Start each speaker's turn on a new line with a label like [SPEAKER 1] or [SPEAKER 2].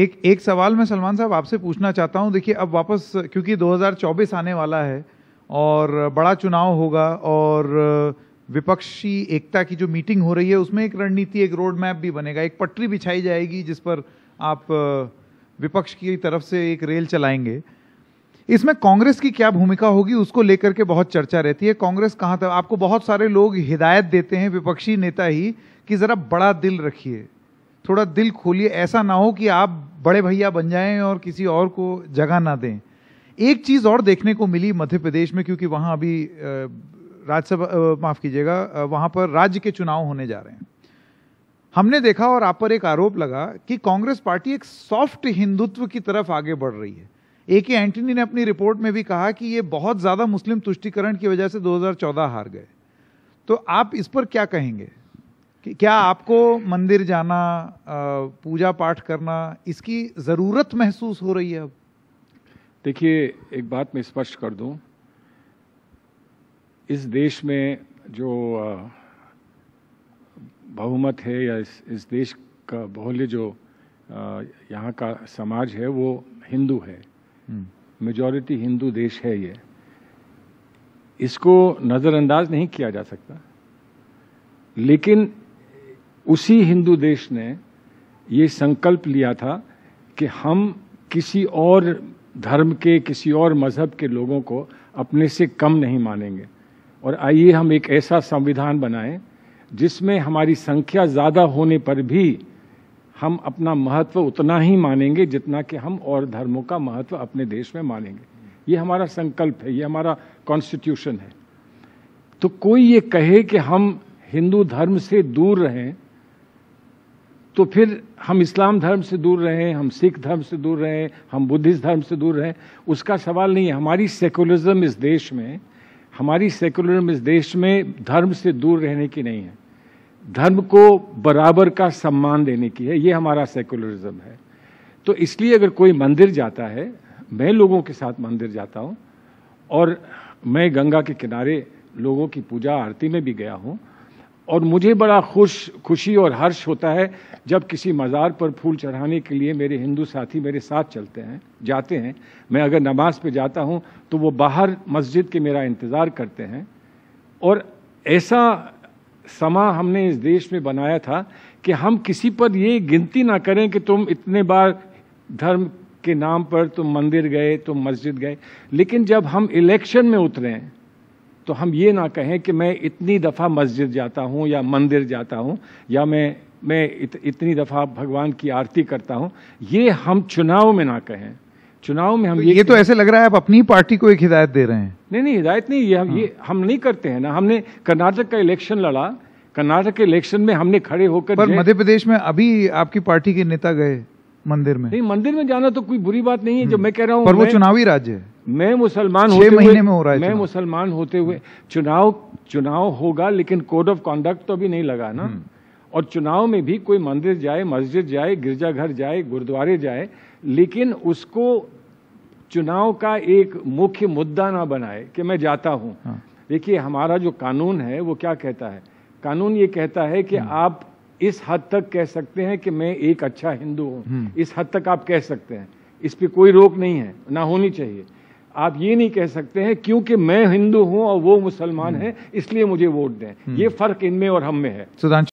[SPEAKER 1] एक एक सवाल मैं सलमान साहब आपसे पूछना चाहता हूं देखिए अब वापस क्योंकि 2024 आने वाला है और बड़ा चुनाव होगा और विपक्षी एकता की जो मीटिंग हो रही है उसमें एक रणनीति एक रोड मैप भी बनेगा एक पटरी बिछाई जाएगी जिस पर आप विपक्ष की तरफ से एक रेल चलाएंगे इसमें कांग्रेस की क्या भूमिका होगी उसको लेकर के बहुत चर्चा रहती है कांग्रेस कहाँ तक आपको बहुत सारे लोग हिदायत देते हैं विपक्षी नेता ही कि जरा बड़ा दिल रखिए थोड़ा दिल खोलिए ऐसा ना हो कि आप बड़े भैया बन जाएं और किसी और को जगह ना दें एक चीज़ और देखने को मिली मध्य प्रदेश में क्योंकि वहाँ अभी राज्यसभा माफ़ कीजिएगा वहाँ पर राज्य के चुनाव होने जा रहे हैं हमने देखा और आप पर एक आरोप लगा कि कांग्रेस पार्टी एक सॉफ्ट हिंदुत्व की तरफ आगे बढ़ रही है ए के एंटनी ने अपनी रिपोर्ट में भी कहा कि ये बहुत ज़्यादा मुस्लिम तुष्टिकरण की वजह से 2014 हार गए तो आप इस पर क्या कहेंगे कि क्या आपको मंदिर जाना पूजा पाठ करना इसकी ज़रूरत महसूस हो रही है अब
[SPEAKER 2] देखिए एक बात मैं स्पष्ट कर दूं इस देश में जो बहुमत है या इस इस देश का बहुल्य जो यहाँ का समाज है वो हिंदू है हम्म। मेजॉरिटी हिंदू देश है ये इसको नज़रअंदाज नहीं किया जा सकता लेकिन उसी हिंदू देश ने ये संकल्प लिया था कि हम किसी और धर्म के किसी और मज़हब के लोगों को अपने से कम नहीं मानेंगे और आइए हम एक ऐसा संविधान बनाएं जिसमें हमारी संख्या ज़्यादा होने पर भी हम अपना महत्व उतना ही मानेंगे जितना कि हम और धर्मों का महत्व अपने देश में मानेंगे ये हमारा संकल्प है ये हमारा कॉन्स्टिट्यूशन है तो कोई ये कहे कि हम हिंदू धर्म से दूर रहें तो फिर हम इस्लाम धर्म से दूर रहें हम सिख धर्म से दूर रहें हम बुद्धिस्ट धर्म से दूर रहें उसका सवाल नहीं है हमारी सेकुलरिज्म इस देश में हमारी सेकुलरिज्म इस देश में धर्म से दूर रहने की नहीं है धर्म को बराबर का सम्मान देने की है ये हमारा सेकुलरिज्म है तो इसलिए अगर कोई मंदिर जाता है मैं लोगों के साथ मंदिर जाता हूँ और मैं गंगा के किनारे लोगों की पूजा आरती में भी गया हूँ और मुझे बड़ा खुश खुशी और हर्ष होता है जब किसी मज़ार पर फूल चढ़ाने के लिए मेरे हिंदू साथी मेरे साथ चलते हैं जाते हैं मैं अगर नमाज पे जाता हूँ तो वो बाहर मस्जिद के मेरा इंतज़ार करते हैं और ऐसा समा हमने इस देश में बनाया था कि हम किसी पर ये गिनती ना करें कि तुम इतने बार धर्म के नाम पर तुम मंदिर गए तुम मस्जिद गए लेकिन जब हम इलेक्शन में उतरे हैं तो हम ये ना कहें कि मैं इतनी दफ़ा मस्जिद जाता हूँ या मंदिर जाता हूँ या मैं मैं इत, इतनी दफ़ा भगवान की आरती करता हूँ ये हम चुनाव में ना कहें चुनाव में हम तो ये, ये तो
[SPEAKER 1] ऐसे लग रहा है आप अपनी पार्टी को एक हिदायत दे रहे हैं
[SPEAKER 2] नहीं नहीं हिदायत नहीं ये हम हाँ। ये हम नहीं करते हैं ना हमने कर्नाटक का इलेक्शन लड़ा कर्नाटक के इलेक्शन में हमने खड़े होकर पर मध्य
[SPEAKER 1] प्रदेश में अभी आपकी पार्टी के नेता गए मंदिर में नहीं
[SPEAKER 2] मंदिर में जाना तो कोई बुरी बात नहीं है जो हम्म। मैं कह रहा हूँ पर वो चुनावी राज्य है मैं मुसलमान होते महीने में हो रहा है मैं मुसलमान होते हुए चुनाव चुनाव होगा लेकिन कोड ऑफ कॉन्डक्ट तो अभी नहीं लगा ना हम्म। और चुनाव में भी कोई मंदिर जाए मस्जिद जाए गिरजाघर जाए गुरुद्वारे जाए लेकिन उसको चुनाव का एक मुख्य मुद्दा ना बनाए कि मैं जाता हूं हाँ। देखिए हमारा जो कानून है वो क्या कहता है कानून ये कहता है कि हम्म। आप इस हद तक कह सकते हैं कि मैं एक अच्छा हिंदू हूं हम्म। इस हद तक आप कह सकते हैं इस पर कोई रोक नहीं है ना होनी चाहिए आप ये नहीं कह सकते हैं क्योंकि मैं हिंदू हूं और वो मुसलमान है इसलिए मुझे वोट दें हम्म। ये फर्क इनमें और हम में है
[SPEAKER 1] सुधांशु